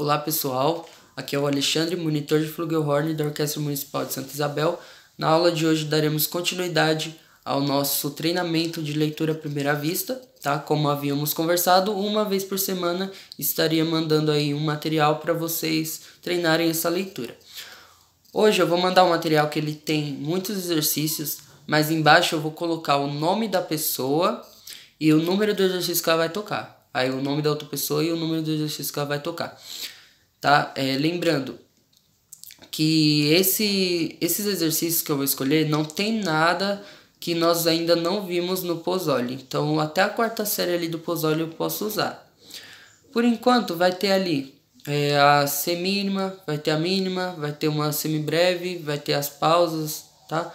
Olá pessoal, aqui é o Alexandre, monitor de Flugelhorn da Orquestra Municipal de Santa Isabel. Na aula de hoje daremos continuidade ao nosso treinamento de leitura à primeira vista, tá? Como havíamos conversado, uma vez por semana estaria mandando aí um material para vocês treinarem essa leitura. Hoje eu vou mandar um material que ele tem muitos exercícios, mas embaixo eu vou colocar o nome da pessoa e o número do exercício que ela vai tocar aí o nome da outra pessoa e o número do exercício que ela vai tocar. Tá? É, lembrando que esse, esses exercícios que eu vou escolher não tem nada que nós ainda não vimos no Pozzoli. Então, até a quarta série ali do Pozzoli eu posso usar. Por enquanto, vai ter ali é, a semínima, vai ter a mínima, vai ter uma semibreve, vai ter as pausas, tá?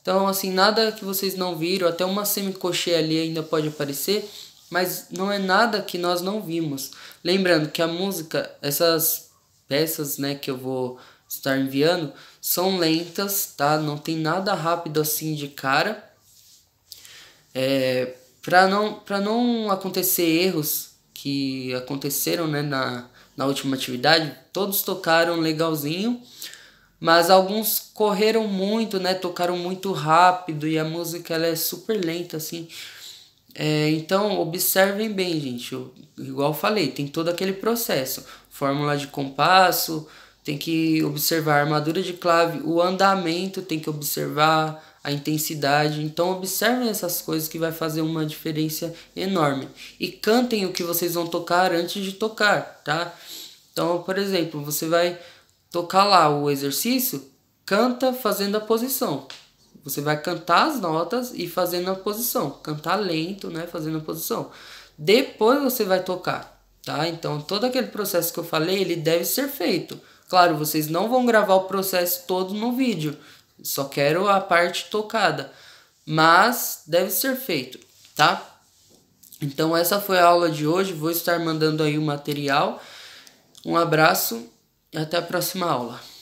Então, assim, nada que vocês não viram, até uma semicocheia ali ainda pode aparecer mas não é nada que nós não vimos. Lembrando que a música, essas peças, né, que eu vou estar enviando, são lentas, tá? Não tem nada rápido assim de cara. É, para não para não acontecer erros que aconteceram, né, na na última atividade, todos tocaram legalzinho, mas alguns correram muito, né? Tocaram muito rápido e a música ela é super lenta assim. É, então, observem bem, gente. Eu, igual eu falei, tem todo aquele processo. Fórmula de compasso, tem que observar a armadura de clave, o andamento tem que observar, a intensidade. Então, observem essas coisas que vai fazer uma diferença enorme. E cantem o que vocês vão tocar antes de tocar, tá? Então, por exemplo, você vai tocar lá o exercício, canta fazendo a posição. Você vai cantar as notas e fazendo a posição. Cantar lento, né? Fazendo a posição. Depois você vai tocar, tá? Então, todo aquele processo que eu falei, ele deve ser feito. Claro, vocês não vão gravar o processo todo no vídeo. Só quero a parte tocada. Mas deve ser feito, tá? Então, essa foi a aula de hoje. Vou estar mandando aí o material. Um abraço e até a próxima aula.